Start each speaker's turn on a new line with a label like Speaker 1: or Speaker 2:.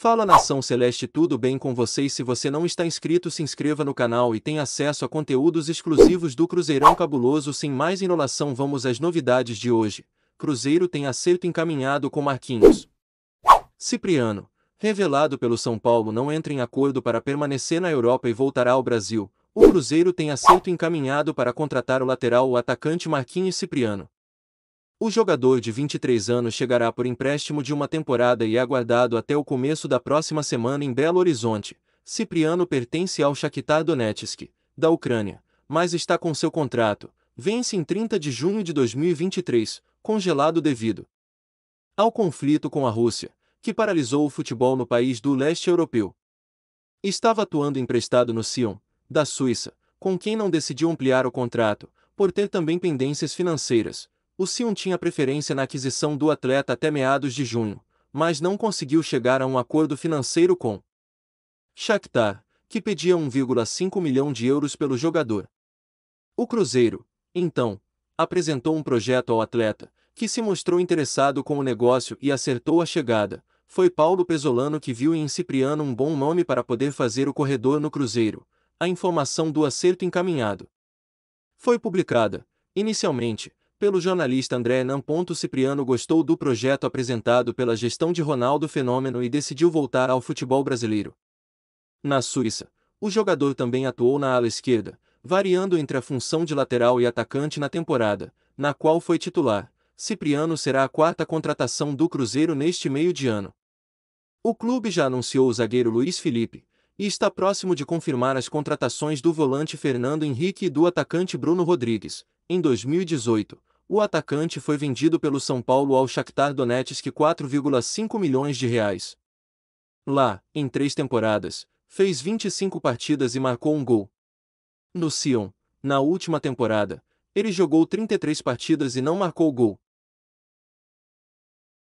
Speaker 1: Fala nação celeste, tudo bem com vocês? Se você não está inscrito, se inscreva no canal e tenha acesso a conteúdos exclusivos do Cruzeirão Cabuloso. Sem mais enrolação, vamos às novidades de hoje. Cruzeiro tem acerto encaminhado com Marquinhos. Cipriano, revelado pelo São Paulo, não entra em acordo para permanecer na Europa e voltará ao Brasil. O Cruzeiro tem acerto encaminhado para contratar o lateral o atacante Marquinhos Cipriano. O jogador de 23 anos chegará por empréstimo de uma temporada e é aguardado até o começo da próxima semana em Belo Horizonte. Cipriano pertence ao Shakhtar Donetsk, da Ucrânia, mas está com seu contrato, vence em 30 de junho de 2023, congelado devido ao conflito com a Rússia, que paralisou o futebol no país do leste europeu. Estava atuando emprestado no Sion, da Suíça, com quem não decidiu ampliar o contrato, por ter também pendências financeiras, o Sion tinha preferência na aquisição do atleta até meados de junho, mas não conseguiu chegar a um acordo financeiro com Shakhtar, que pedia 1,5 milhão de euros pelo jogador. O Cruzeiro, então, apresentou um projeto ao atleta, que se mostrou interessado com o negócio e acertou a chegada. Foi Paulo Pesolano que viu em Cipriano um bom nome para poder fazer o corredor no Cruzeiro. A informação do acerto encaminhado foi publicada, inicialmente, pelo jornalista André Nan. Cipriano gostou do projeto apresentado pela gestão de Ronaldo Fenômeno e decidiu voltar ao futebol brasileiro. Na Suíça, o jogador também atuou na ala esquerda, variando entre a função de lateral e atacante na temporada, na qual foi titular. Cipriano será a quarta contratação do Cruzeiro neste meio de ano. O clube já anunciou o zagueiro Luiz Felipe, e está próximo de confirmar as contratações do volante Fernando Henrique e do atacante Bruno Rodrigues, em 2018, o atacante foi vendido pelo São Paulo ao Shakhtar Donetsk 4,5 milhões de reais. Lá, em três temporadas, fez 25 partidas e marcou um gol. No Sion, na última temporada, ele jogou 33 partidas e não marcou gol.